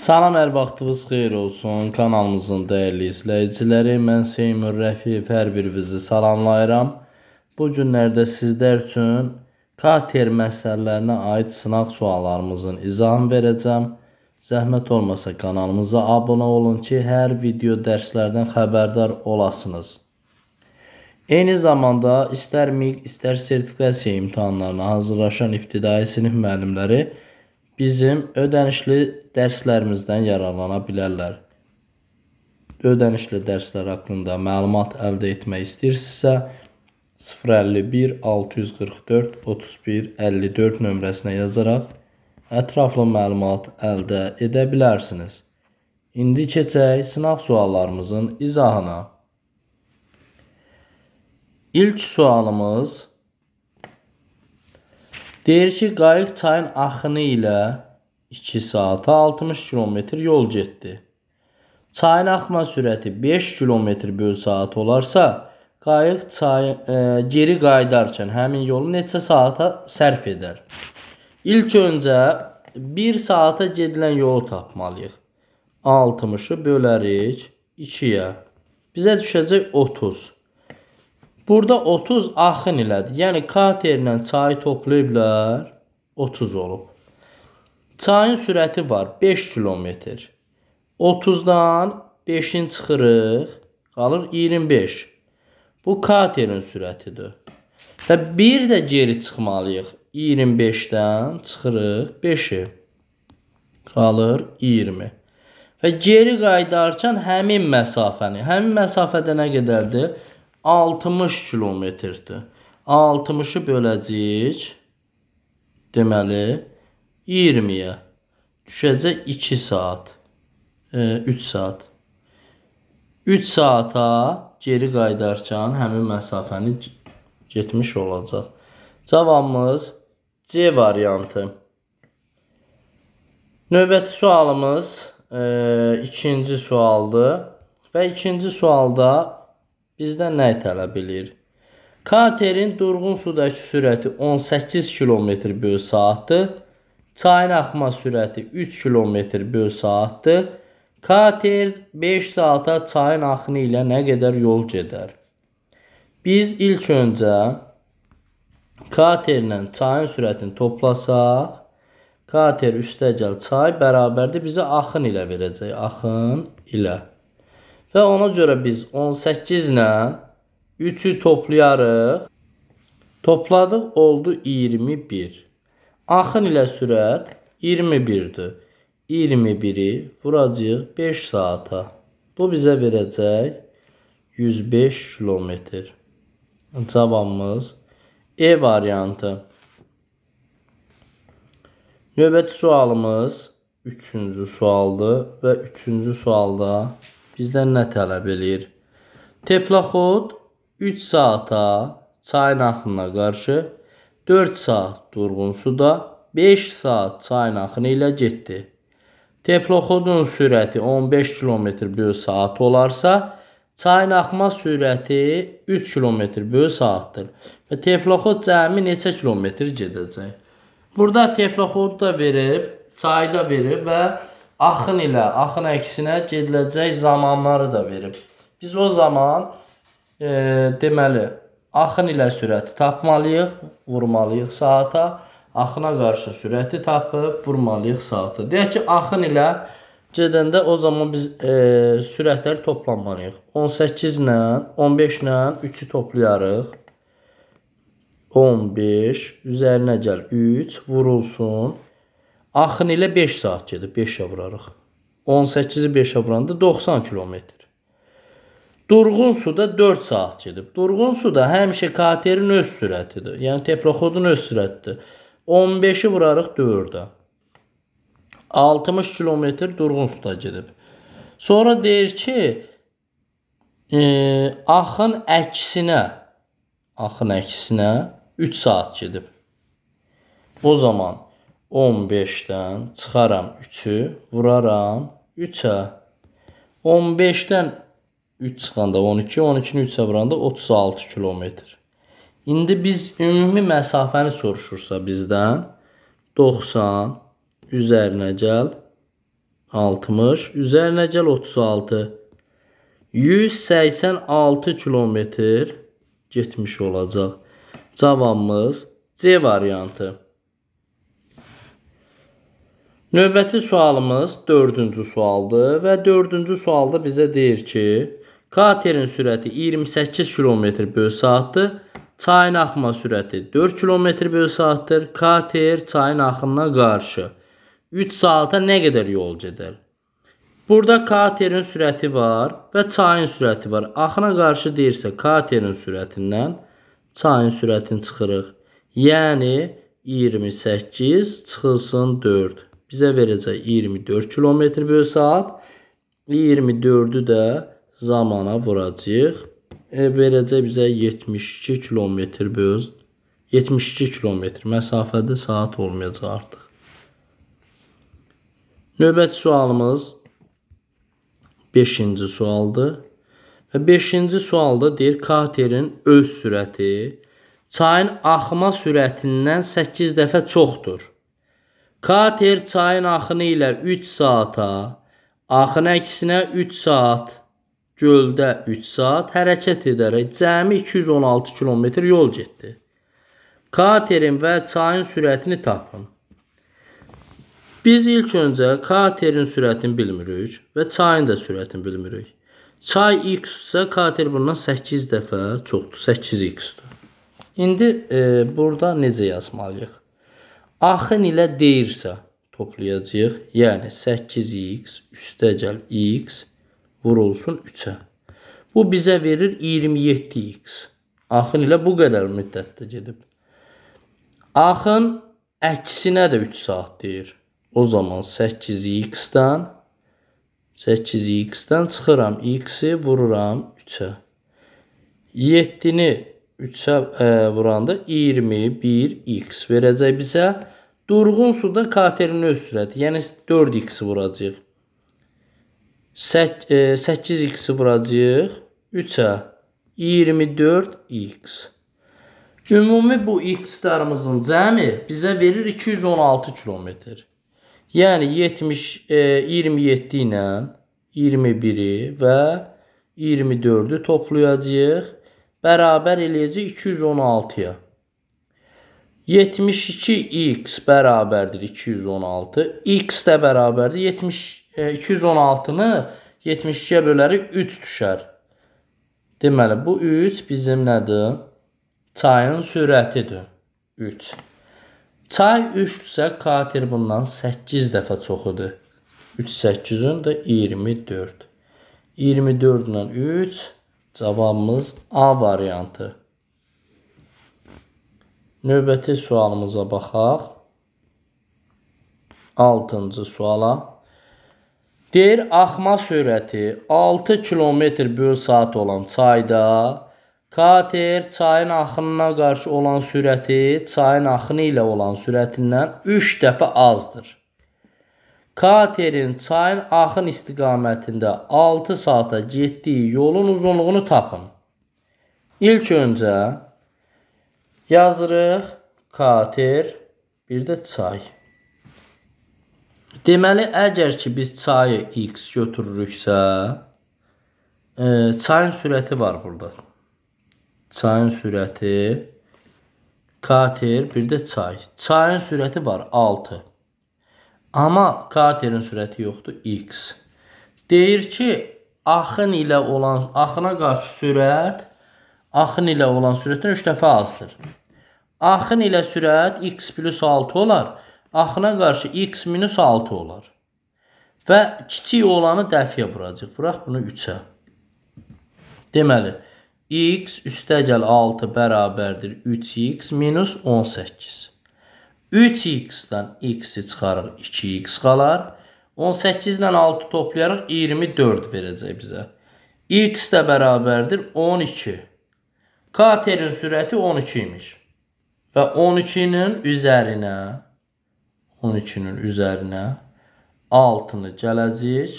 Salam, hər vaxtınız xeyir olsun. Kanalımızın dəyərli izləyiciləri, mən Seymur Rəfiyev hər birinizi salamlayıram. Bu günlərdə sizlər üçün kater məsələlərinə aid sınaq suallarımızın izahını verəcəm. Zəhmət olmasa kanalımıza abunə olun ki, hər video dərslərdən xəbərdar olasınız. Eyni zamanda istər MİQ, istər sertifikasiya imtahanlarına hazırlaşan ibtidai sinif müəllimləri bizim ödənişli dərslərimizdən yararlana bilərlər. Ödənişli dərslər haqqında məlumat əldə etmək istəyirsinizsə 051 644 31 54 nömrəsinə yazaraq ətraflı məlumat əldə edə bilərsiniz. İndi keçək sınaq suallarımızın izahına. İlk sualımız Deyir ki, qayıq çayın axını ilə 2 saata 60 km yol getdi. Çayın axma sürəti 5 km/saat olarsa, qayıq çay e, geri qayıdarkən həmin yolu neçə saata sərf edər? İlk öncə 1 saata gedilən yolu tapmalıyıq. 60-ı bölərik 2-yə. Bizə düşəcək 30. Burada 30 axın elədir. Yəni katerlə çayı toplayıblar, 30 olub. Çayın sürəti var 5 kilometr. 30-dan 5-in çıxırıq, qalır 25. Bu katerin sürətidir. Və bir də geri çıxmalıyıq. 25-dən çıxırıq 5-i. Qalır 20. Və geri qayıdarkən həmin məsafəni, həmin məsafədə nə qədərdir? 60 kilometrdir. 60-ı böləcəyik. Deməli 20-yə düşəcək 2 saat. E, 3 saat. 3 saata geri qayıdarkən həmin məsafəni getmiş olacaq. Cavabımız C variantı. Növbəti sualımız e, ikinci sualdır. Və ikinci sualda bizdən nə tələb eləyir? Katerin durğun sudakı sürəti 18 km/saatdır. Çayın axma sürəti 3 km/saatdır. Kater 5 saata çayın axını ilə nə qədər yol gedər? Biz ilk öncə katerlə çayın sürətini toplasaq, kater üstəgəl çay bərabərdir bizə axın ilə verəcək. Axın ilə Və ona görə biz 18 ilə 3-ü toplayarıq. Topladıq oldu 21. Axın ilə sürət 21-dir. 21-i vuracağıq 5 saata. Bu bizə verəcək 105 kilometr. Cavabımız E variantı. Növbəti sualımız 3-cü sualdır və 3-cü sualda bizdən nə tələb eləyir? Teplaxod 3 saata çayın axınına qarşı 4 saat durğun suda 5 saat çayın axını ilə getdi. Teplaxodun sürəti 15 km/saat olarsa, çayın axma sürəti 3 km/saatdır və teplaxod cəmi neçə kilometr gedəcək? Burada teplaxodu da verib, çayı da verib və axın ilə, axın əksinə gediləcək zamanları da verib. Biz o zaman e, deməli, axın ilə sürəti tapmalıyıq, vurmalıyıq saata, axına qarşı sürəti tapıb vurmalıyıq saata. Deyək ki, axın ilə gedəndə o zaman biz e, sürətləri toplamalıyıq. 18 ilə, 15 ilə 3-ü toplayarıq. 15 üzərinə gəl 3 vurulsun Axın ilə 5 saat gedib, 5-ə vurarıq. 18-i 5-ə vuranda 90 kilometr. Durğun suda 4 saat gedib. Durğun suda həmişə katerin öz sürətidir. Yəni teproxodun öz sürətidir. 15-i vurarıq 4-ə. 60 kilometr durğun suda gedib. Sonra deyir ki, e, axın əksinə, axın əksinə 3 saat gedib. O zaman 15-dən çıxaram 3-ü, vuraram 3-ə. 15-dən 3 çıxanda 12, 12-ni 3-ə vuranda 36 kilometr. İndi biz ümumi məsafəni soruşursa bizdən 90 üzərinə gəl 60 üzərinə gəl 36 186 kilometr getmiş olacaq. Cavabımız C variantı. Növbəti sualımız 4-cü sualdır və 4-cü sualda bizə deyir ki, katerin sürəti 28 km/saatdır. Çayın axma sürəti 4 km/saatdır. Kater çayın axınına qarşı 3 saata nə qədər yol gedər? Burada katerin sürəti var və çayın sürəti var. Axına qarşı deyirsə katerin sürətindən çayın sürətini çıxırıq. Yəni 28 çıxılsın 4 bizə verəcək 24 km böl saat. 24-ü də zamana vuracaq. E, verəcək bizə 72 km böl 72 km məsafədə saat olmayacaq artıq. Növbəti sualımız 5-ci sualdır. Və 5-ci sualda deyir katerin öz sürəti çayın axma sürətindən 8 dəfə çoxdur. Kater çayın axını ilə 3 saata, axın əksinə 3 saat, göldə 3 saat hərəkət edərək cəmi 216 kilometr yol getdi. Katerin və çayın sürətini tapın. Biz ilk öncə katerin sürətini bilmirik və çayın da sürətini bilmirik. Çay x isə kater bundan 8 dəfə çoxdur, 8x-dir. İndi e, burada necə yazmalıyıq? axın ilə deyirsə toplayacağıq. Yəni 8x üstəgəl x vurulsun 3-ə. Bu bizə verir 27x. Axın ilə bu qədər müddətdə gedib. Axın əksinə də 3 saat deyir. O zaman 8x-dən 8x-dən çıxıram x-i vururam 3-ə. 7-ni 3-ə e, vuranda 21x verəcək bizə. Durğun suda katerin öz sürəti, yəni 4x vuracağıq. 8x vuracağıq 3-ə 24x. Ümumi bu x-larımızın cəmi bizə verir 216 kilometr. Yəni 70 e, 27 ilə 21-i və 24-ü toplayacağıq bərabər eləyəcək 216-ya. 72x bərabərdir 216. x də bərabərdir 70 216-nı 72-yə bölərək 3 düşər. Deməli bu 3 bizim nədir? Çayın sürətidir. 3. Çay 3-dürsə kater bundan 8 dəfə çoxudur. 3 8-ün də 24. 24 ilə 3 Cavabımız A variantı. Növbəti sualımıza baxaq. 6-cı suala. Deyir, axma sürəti 6 km böl saat olan çayda kater çayın axınına qarşı olan sürəti çayın axını ilə olan sürətindən 3 dəfə azdır. Katerin çayın axın istiqamətində 6 saata getdiyi yolun uzunluğunu tapın. İlk öncə yazırıq kater, bir də çay. Deməli, əgər ki biz çayı x götürürüksə, e, çayın sürəti var burada. Çayın sürəti kater, bir də çay. Çayın sürəti var 6. Amma katerin sürəti yoxdur x. Deyir ki, axın ilə olan axına qarşı sürət axın ilə olan sürətdən 3 dəfə azdır. Axın ilə sürət x plus 6 olar. Axına qarşı x minus 6 olar. Və kiçik olanı dəfiyə vuracaq. Vuraq bunu 3-ə. Deməli, x üstəgəl 6 bərabərdir 3x minus 18. 3x-dən x-i çıxarıq 2x qalar. 18 ilə 6 toplayarıq 24 verəcək bizə. x də bərabərdir 12. Katerin sürəti 12 imiş. Və 12-nin üzərinə 12-nin üzərinə 6-nı gələcək.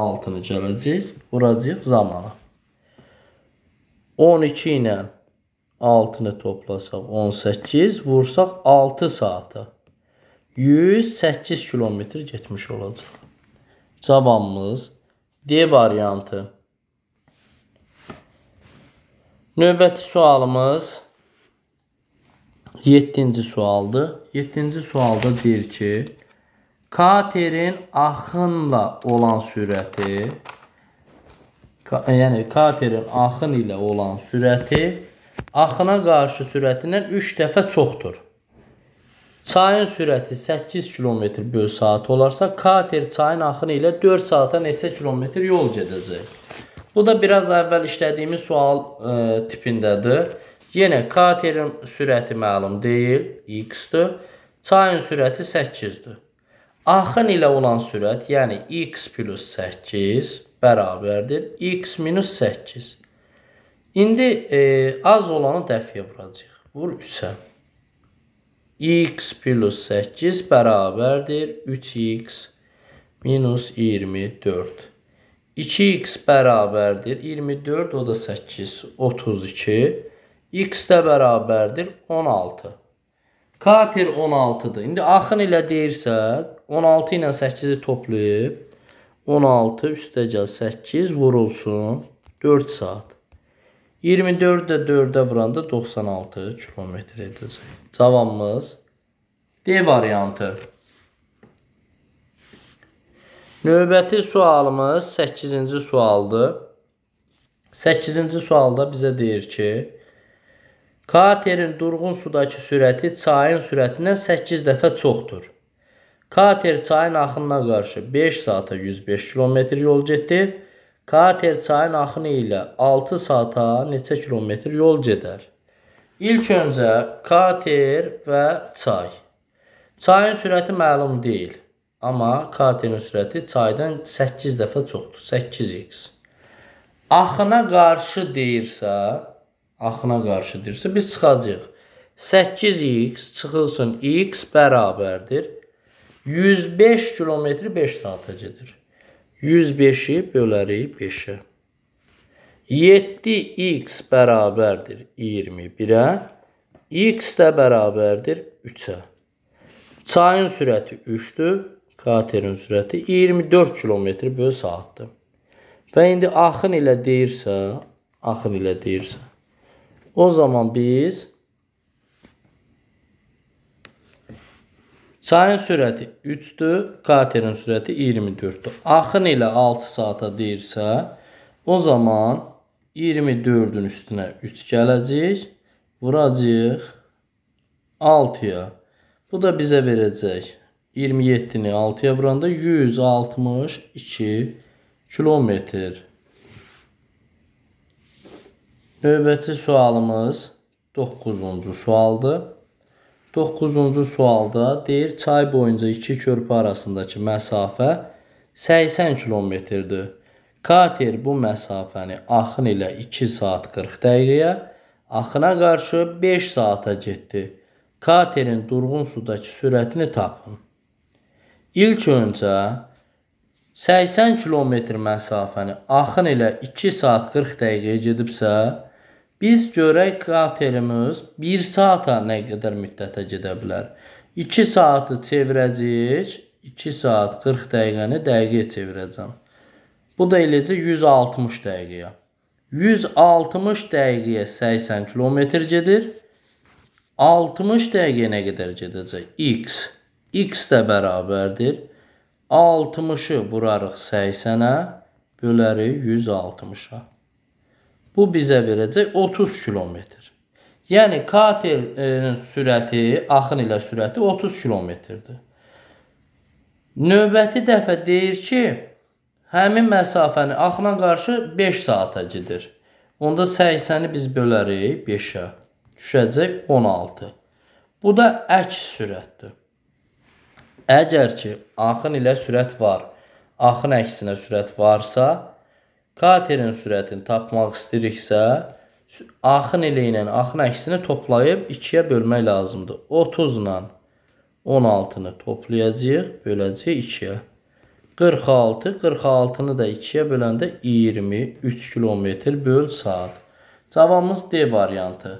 6-nı gələcək. Vuracaq zamana. 12 ilə 6-nı toplasaq 18, vursaq 6 saata 108 kilometr getmiş olacaq. Cavabımız D variantı. Növbəti sualımız 7-ci sualdır. 7-ci sualda deyir ki, katerin axınla olan sürəti, yəni katerin axın ilə olan sürəti axına qarşı sürətindən 3 dəfə çoxdur. Çayın sürəti 8 km böl saat olarsa, kater çayın axını ilə 4 saata neçə kilometr yol gedəcək? Bu da biraz əvvəl işlədiyimiz sual ə, e, tipindədir. Yenə katerin sürəti məlum deyil, x-dir. Çayın sürəti 8-dir. Axın ilə olan sürət, yəni x + 8 bərabərdir x - 8. İndi e, az olanı dəfiyə vuracaq. Vur 3-ə. x plus 8 bərabərdir 3x minus 24. 2x bərabərdir 24, o da 8, 32. x də bərabərdir 16. Kater 16-dır. İndi axın ilə deyirsə, 16 ilə 8-i toplayıb, 16 üstəcəl 8 vurulsun 4 saat. 24-də 4-ə vuranda 96 kilometr edəcək. Cavabımız D variantı. Növbəti sualımız 8-ci sualdır. 8-ci sualda bizə deyir ki, Katerin durğun sudakı sürəti çayın sürətindən 8 dəfə çoxdur. Kater çayın axınına qarşı 5 saata 105 km yol getdi Kater çayın axını ilə 6 saata neçə kilometr yol gedər? İlk öncə kater və çay. Çayın sürəti məlum deyil, amma katerin sürəti çaydan 8 dəfə çoxdur, 8x. Axına qarşı deyirsə, axına qarşı deyirsə biz çıxacağıq. 8x çıxılsın x bərabərdir 105 kilometr 5 saata gedir. 105-i bölərik 5-ə. 7x bərabərdir 21-ə. x də bərabərdir 3-ə. Çayın sürəti 3-dür. Katerin sürəti 24 km böl saatdır. Və indi axın ilə deyirsə, axın ilə deyirsə, o zaman biz Çayın sürəti 3-dür, kraterin sürəti 24-dür. Axın ilə 6 saata deyirsə, o zaman 24-ün üstünə 3 gələcək, vuracaq 6-ya. Bu da bizə verəcək 27-ni 6-ya vuranda 162 kilometr. Növbəti sualımız 9-cu sualdır. 9-cu sualda deyir çay boyunca iki körpü arasındakı məsafə 80 kilometrdir. Kater bu məsafəni axın ilə 2 saat 40 dəqiqəyə, axına qarşı 5 saata getdi. Katerin durğun sudakı sürətini tapın. İlk öncə 80 kilometr məsafəni axın ilə 2 saat 40 dəqiqəyə gedibsə, Biz görək kraterimiz 1 saata nə qədər müddətə gedə bilər. 2 saatı çevirəcəyik. 2 saat 40 dəqiqəni dəqiqəyə çevirəcəm. Bu da eləcə 160 dəqiqəyə. 160 dəqiqəyə 80 kilometr gedir. 60 dəqiqəyə nə qədər gedəcək? X. X də bərabərdir. 60-ı vurarıq 80-ə, bölərik 160-a. Bu bizə verəcək 30 kilometr. Yəni KTL-nin sürəti, axın ilə sürəti 30 kilometrdir. Növbəti dəfə deyir ki, həmin məsafəni axına qarşı 5 saata gedir. Onda 80-i biz bölərik 5-ə. Düşəcək 16. Bu da əks sürətdir. Əgər ki, axın ilə sürət var, axın əksinə sürət varsa, Katerin sürətini tapmaq istəyiriksə, axın elə ilə axın əksini toplayıb 2-yə bölmək lazımdır. 30 ilə 16-nı toplayacağıq, böləcəyik 2-yə. 46, 46-nı da 2-yə böləndə 23 kilometr böl saat. Cavabımız D variantı.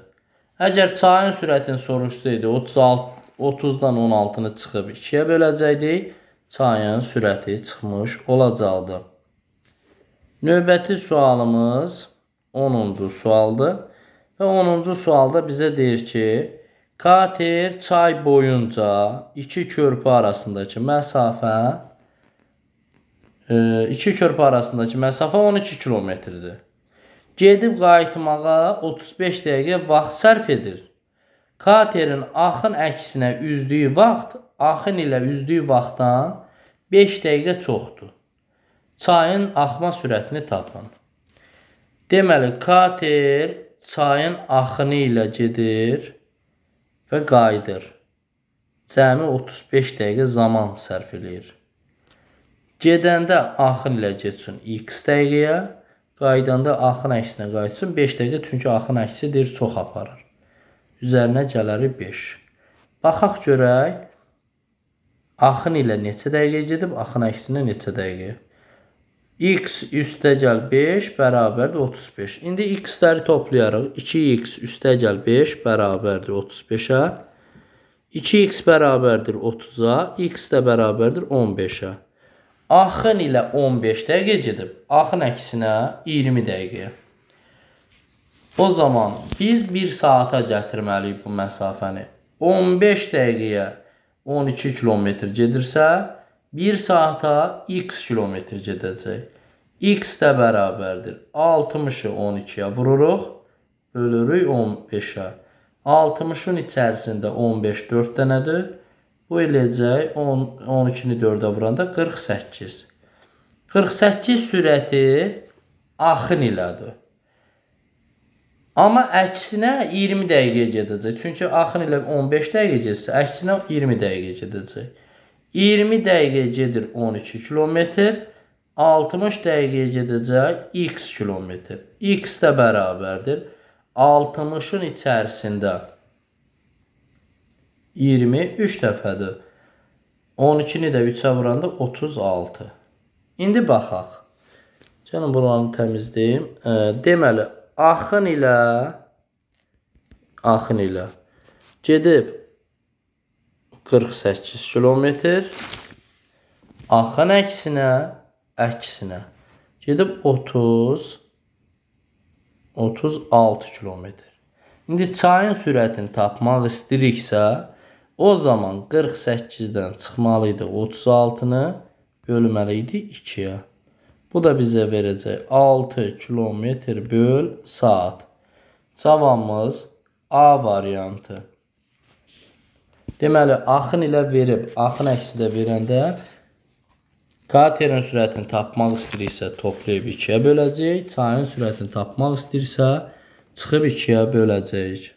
Əgər çayın sürətini soruşsaydı, 36, 30-dan 16-nı çıxıb 2-yə böləcəkdik, çayın sürəti çıxmış olacaqdı. Növbəti sualımız 10-cu sualdır və 10-cu sualda bizə deyir ki, Kater çay boyunca iki körpü arasındakı məsafə e, iki körpü arasındakı məsafə 12 kilometrdir. Gedib qayıtmağa 35 dəqiqə vaxt sərf edir. Katerin axın əksinə üzdüyü vaxt axın ilə üzdüyü vaxtdan 5 dəqiqə çoxdur. Çayın axma sürətini tapın. Deməli, kater çayın axını ilə gedir və qayıdır. Cəmi 35 dəqiqə zaman sərf eləyir. Gedəndə axın ilə getsin x dəqiqəyə, qayıdanda axın əksinə qayıtsın 5 dəqiqə, çünki axın əksidir, çox aparır. Üzərinə gələri 5. Baxaq görək, axın ilə neçə dəqiqə gedib, axın əksinə neçə dəqiqə x üstəgəl 5 bərabərdir 35. İndi x-ləri toplayarıq. 2x üstəgəl 5 bərabərdir 35-ə. 2x bərabərdir 30-a, x də bərabərdir 15-ə. Axın ilə 15 dəqiqə gedib, axın əksinə 20 dəqiqəyə. O zaman biz 1 saata gətirməliyik bu məsafəni. 15 dəqiqəyə 12 kilometr gedirsə, 1 saata x kilometr gedəcək. x də bərabərdir. 60-ı 12-yə vururuq, bölürük 15-ə. 60-ın içərisində 15 4 dənədir. Bu eləyəcək 10, 12-ni 4-ə vuranda 48. 48 sürəti axın ilədir. Amma əksinə 20 dəqiqə gedəcək. Çünki axın ilə 15 dəqiqə getsə, əksinə 20 dəqiqə gedəcək. 20 dəqiqə gedir 12 kilometr, 60 dəqiqə gedəcək x kilometr. x də bərabərdir 60-ın içərisində 23 dəfədir. 12-ni də 3-ə vuranda 36. İndi baxaq. Canım buranı təmizləyim. Deməli, axın ilə axın ilə gedib 48 kilometr. Axın əksinə, əksinə gedib 30 36 kilometr. İndi çayın sürətini tapmaq istəyiriksə, o zaman 48-dən çıxmalı idi 36-nı, bölməli idi 2-yə. Bu da bizə verəcək 6 kilometr böl saat. Cavabımız A variantı. Deməli, axın ilə verib, axın əksi də verəndə Qaterin sürətini tapmaq istəyirsə, toplayıb 2-yə böləcək. Çayın sürətini tapmaq istəyirsə, çıxıb 2-yə böləcək.